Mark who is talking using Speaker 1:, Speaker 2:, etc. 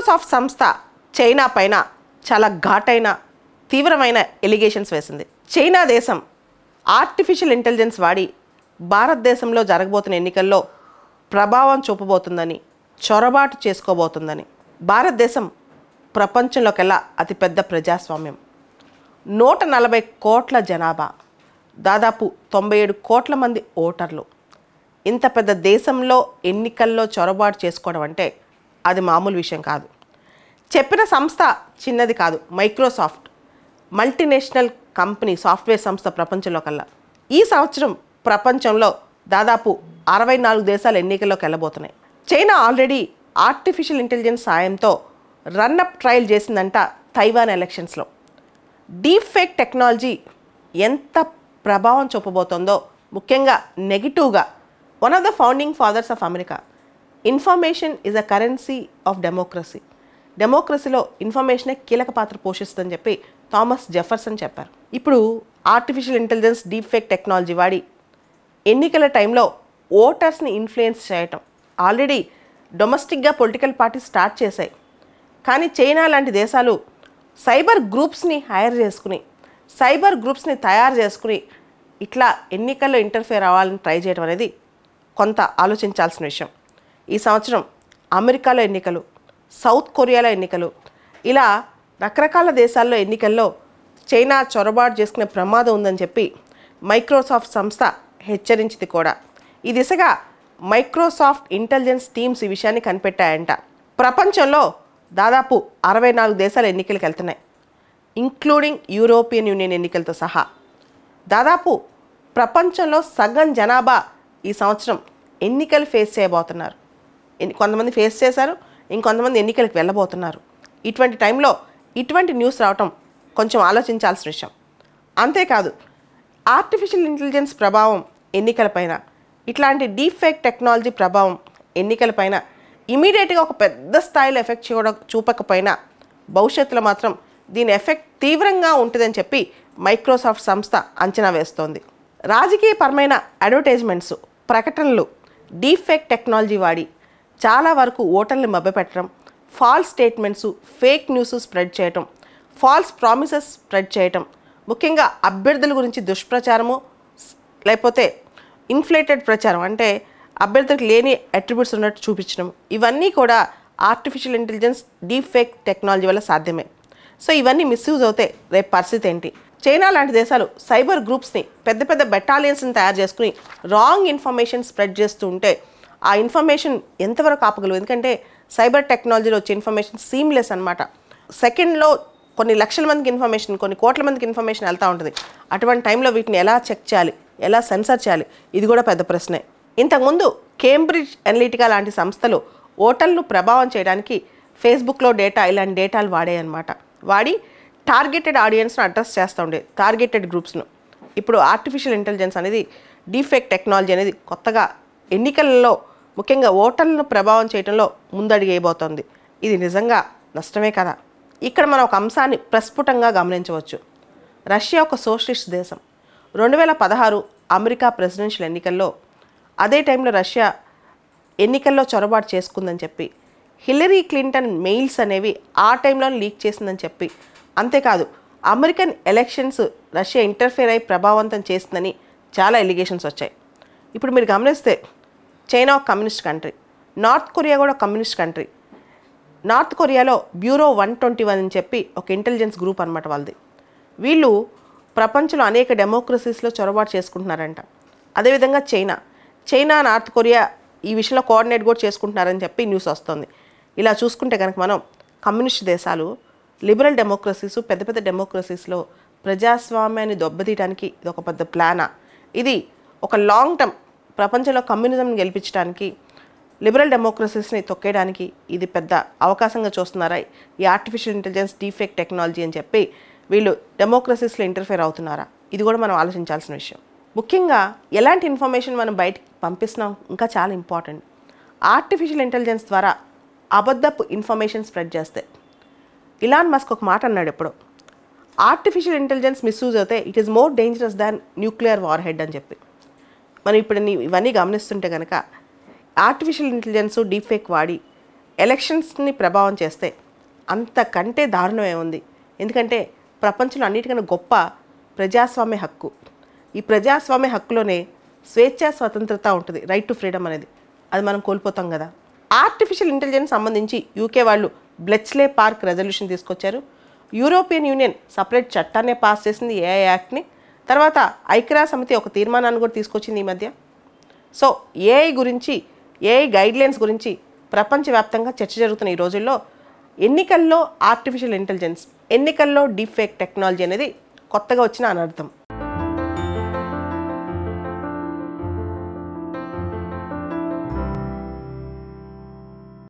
Speaker 1: Microsoft సంస్థ China పైన చాలా ఘాటైన తీవ్రమైన ఎలిగేషన్స్ వేసింది చైనా దేశం ఆర్టిఫిషియల్ ఇంటెలిజెన్స్ వాడి భారతదేశంలో జరగబోతున్న ఎన్నికల్లో ప్రభావం చూపబోతుందని చొరబాటు చేసుకోబోతుందని భారతదేశం ప్రపంచంలోకెల్లా అతిపెద్ద ప్రజాస్వామ్యం నూట నలభై కోట్ల జనాభా దాదాపు తొంభై ఏడు కోట్ల మంది ఓటర్లు ఇంత పెద్ద దేశంలో ఎన్నికల్లో చొరబాటు చేసుకోవడం అంటే అది మామూలు విషయం కాదు చెప్పిన సంస్థ చిన్నది కాదు మైక్రోసాఫ్ట్ మల్టీనేషనల్ కంపెనీ సాఫ్ట్వేర్ సంస్థ ప్రపంచంలో కల్లా ఈ సంవత్సరం ప్రపంచంలో దాదాపు అరవై నాలుగు దేశాలు ఎన్నికల్లోకి వెళ్ళబోతున్నాయి చైనా ఆల్రెడీ ఆర్టిఫిషియల్ ఇంటెలిజెన్స్ సాయంతో రన్అప్ ట్రయల్ చేసిందంట తైవాన్ ఎలక్షన్స్లో డీప్ ఫేక్ టెక్నాలజీ ఎంత ప్రభావం చూపబోతోందో ముఖ్యంగా నెగిటివ్గా one of the founding fathers of America information is a currency of democracy డెమోక్రసీలో ఇన్ఫర్మేషనే కీలక పాత్ర పోషిస్తుందని చెప్పి థామస్ జెఫర్సన్ చెప్పారు ఇప్పుడు artificial intelligence deep fake technology వాడి ఎన్నికల టైంలో ఓటర్స్ని ఇన్ఫ్లుయెన్స్ చేయటం ఆల్రెడీ డొమెస్టిక్గా పొలిటికల్ పార్టీస్ స్టార్ట్ చేశాయి కానీ చైనా లాంటి దేశాలు సైబర్ గ్రూప్స్ని హైర్ చేసుకుని సైబర్ గ్రూప్స్ని తయారు చేసుకుని ఇట్లా ఎన్నికల్లో ఇంటర్ఫియర్ అవ్వాలని ట్రై చేయడం అనేది కొంత ఆలోచించాల్సిన విషయం ఈ సంవత్సరం అమెరికాలో ఎన్నికలు సౌత్ కొరియాలో ఎన్నికలు ఇలా రకరకాల దేశాల్లో ఎన్నికల్లో చైనా చొరబాటు చేసుకునే ప్రమాదం ఉందని చెప్పి మైక్రోసాఫ్ట్ సంస్థ హెచ్చరించింది కూడా ఈ దిశగా మైక్రోసాఫ్ట్ ఇంటెలిజెన్స్ టీమ్స్ ఈ విషయాన్ని కనిపెట్టాయంట ప్రపంచంలో దాదాపు అరవై నాలుగు దేశాల ఎన్నికలకు వెళ్తున్నాయి ఇంక్లూడింగ్ యూరోపియన్ యూనియన్ ఎన్నికలతో సహా దాదాపు ప్రపంచంలో సగం జనాభా ఈ సంవత్సరం ఎన్నికలు ఫేస్ చేయబోతున్నారు కొంతమంది ఫేస్ చేశారు ఇంకొంతమంది ఎన్నికలకు వెళ్ళబోతున్నారు ఇటువంటి టైంలో ఇటువంటి న్యూస్ రావటం కొంచెం ఆలోచించాల్సిన విషయం అంతేకాదు ఆర్టిఫిషియల్ ఇంటెలిజెన్స్ ప్రభావం ఎన్నికలపైన ఇట్లాంటి డీప్ ఫేక్ టెక్నాలజీ ప్రభావం ఎన్నికలపైన ఇమీడియట్గా ఒక పెద్ద స్థాయిలో ఎఫెక్ట్ చూడ చూపకపోయినా భవిష్యత్తులో మాత్రం దీని ఎఫెక్ట్ తీవ్రంగా ఉంటుందని చెప్పి మైక్రోసాఫ్ట్ సంస్థ అంచనా వేస్తోంది రాజకీయపరమైన అడ్వర్టైజ్మెంట్స్ ప్రకటనలు డీప్ ఫేక్ టెక్నాలజీ వాడి చాలా వరకు ఓటర్ని మభ్యపెట్టడం false statements fake news spread చేయటం ఫాల్స్ ప్రామిసెస్ స్ప్రెడ్ చేయటం ముఖ్యంగా అభ్యర్థుల గురించి దుష్ప్రచారము లేకపోతే ఇన్ఫ్లేటెడ్ ప్రచారం అంటే అభ్యర్థులకు లేని అట్రిబ్యూట్స్ ఉన్నట్టు చూపించడం ఇవన్నీ కూడా artificial intelligence deep fake technology వల్ల సాధ్యమే సో ఇవన్నీ మిస్యూజ్ అవుతే రేపు పరిస్థితి ఏంటి చైనా లాంటి దేశాలు సైబర్ గ్రూప్స్ని పెద్ద పెద్ద బెటాలియన్స్ని తయారు చేసుకుని రాంగ్ ఇన్ఫర్మేషన్ స్ప్రెడ్ చేస్తూ ఉంటే ఆ ఇన్ఫర్మేషన్ ఎంతవరకు ఆపగలవు ఎందుకంటే సైబర్ టెక్నాలజీలో వచ్చే ఇన్ఫర్మేషన్ సీమ్లెస్ అనమాట సెకండ్లో కొన్ని లక్షల మందికి ఇన్ఫర్మేషన్ కొన్ని కోట్ల మందికి ఇన్ఫర్మేషన్ వెళ్తూ ఉంటుంది అటువంటి టైంలో వీటిని ఎలా చెక్ చేయాలి ఎలా సెన్సర్ చేయాలి ఇది కూడా పెద్ద ప్రశ్నే ఇంతకుముందు కేంబ్రిడ్జ్ అనలిటికా లాంటి సంస్థలు ఓటర్లను ప్రభావం చేయడానికి ఫేస్బుక్లో డేటా ఇలాంటి డేటాలు వాడాయన్నమాట వాడి టార్గెటెడ్ ఆడియన్స్ను అడ్రస్ చేస్తూ ఉండే టార్గెటెడ్ గ్రూప్స్ను ఇప్పుడు ఆర్టిఫిషియల్ ఇంటెలిజెన్స్ అనేది డీఫెక్ట్ టెక్నాలజీ అనేది కొత్తగా ఎన్నికలలో ముఖ్యంగా ఓటర్లను ప్రభావం చేయడంలో ముందడిగేయబోతోంది ఇది నిజంగా నష్టమే కదా ఇక్కడ మనం ఒక అంశాన్ని ప్రస్ఫుటంగా గమనించవచ్చు రష్యా ఒక సోషలిస్ట్ దేశం రెండు వేల పదహారు అమెరికా ప్రెసిడెన్షియల్ ఎన్నికల్లో అదే టైంలో రష్యా ఎన్నికల్లో చొరబాటు చేసుకుందని చెప్పి హిల్లరీ క్లింటన్ మెయిల్స్ అనేవి ఆ టైంలో లీక్ చేసిందని చెప్పి అంతేకాదు అమెరికన్ ఎలక్షన్స్ రష్యా ఇంటర్ఫేర్ అయి ప్రభావవంతం చేసిందని చాలా ఎలిగేషన్స్ వచ్చాయి ఇప్పుడు మీరు గమనిస్తే చైనా ఒక కమ్యూనిస్ట్ కంట్రీ నార్త్ కొరియా కూడా కమ్యూనిస్ట్ కంట్రీ నార్త్ కొరియాలో బ్యూరో వన్ ట్వంటీ వన్ అని చెప్పి ఒక ఇంటెలిజెన్స్ గ్రూప్ అనమాట వాళ్ళది వీళ్ళు ప్రపంచంలో అనేక డెమోక్రసీస్లో చొరబాటు చేసుకుంటున్నారంట అదేవిధంగా చైనా చైనా నార్త్ కొరియా ఈ విషయంలో కోఆర్డినేట్ కూడా చేసుకుంటున్నారని చెప్పి న్యూస్ వస్తుంది ఇలా చూసుకుంటే కనుక మనం కమ్యూనిస్ట్ దేశాలు లిబరల్ డెమోక్రసీస్ పెద్ద పెద్ద డెమోక్రసీస్లో ప్రజాస్వామ్యాన్ని దెబ్బతీయడానికి ఇది ఒక పెద్ద ప్లానా ఇది ఒక లాంగ్ టర్మ్ ప్రపంచంలో కమ్యూనిజంని గెలిపించడానికి లిబరల్ డెమోక్రసీస్ని తొక్కేయడానికి ఇది పెద్ద అవకాశంగా చూస్తున్నారా ఈ ఆర్టిఫిషియల్ ఇంటెలిజెన్స్ డీఫెక్ట్ టెక్నాలజీ అని చెప్పి వీళ్ళు డెమోక్రసీస్లో ఇంటర్ఫేర్ అవుతున్నారా ఇది కూడా మనం ఆలోచించాల్సిన విషయం ముఖ్యంగా ఎలాంటి ఇన్ఫర్మేషన్ మనం బయటికి పంపిస్తున్నాం ఇంకా చాలా ఇంపార్టెంట్ ఆర్టిఫిషియల్ ఇంటెలిజెన్స్ ద్వారా అబద్ధపు ఇన్ఫర్మేషన్ స్ప్రెడ్ చేస్తే ఇలాన్ మస్క్ ఒక మాట అన్నాడు ఎప్పుడు ఆర్టిఫిషియల్ ఇంటెలిజెన్స్ మిస్యూజ్ అయితే it is more dangerous than nuclear warhead అని చెప్పి మనం ఇప్పుడు ఇవన్నీ గమనిస్తుంటే కనుక ఆర్టిఫిషియల్ ఇంటెలిజెన్స్ డీప్ ఫేక్ వాడి ఎలక్షన్స్ని ప్రభావం చేస్తే అంతకంటే దారుణమే ఉంది ఎందుకంటే ప్రపంచంలో అన్నిటికన్నా గొప్ప ప్రజాస్వామ్య హక్కు ఈ ప్రజాస్వామ్య హక్కులోనే స్వేచ్ఛ స్వతంత్రత ఉంటుంది రైట్ టు ఫ్రీడమ్ అనేది అది మనం కోల్పోతాం కదా ఆర్టిఫిషియల్ ఇంటెలిజెన్స్ సంబంధించి యూకే వాళ్ళు బ్లెచ్లే పార్క్ రెజల్యూషన్ తీసుకొచ్చారు యూరోపియన్ యూనియన్ సపరేట్ చట్టాన్ని పాస్ చేసింది ఏఐ యాక్ట్ని తర్వాత ఐక్యరా సమితి ఒక తీర్మానాన్ని కూడా తీసుకొచ్చింది ఈ మధ్య సో ఏఐ గురించి ఏఐ గైడ్లైన్స్ గురించి ప్రపంచవ్యాప్తంగా చర్చ జరుగుతున్న ఈ రోజుల్లో ఎన్నికల్లో ఆర్టిఫిషియల్ ఇంటెలిజెన్స్ ఎన్నికల్లో డీప్ ఫేక్ టెక్నాలజీ అనేది కొత్తగా వచ్చిన అనర్థం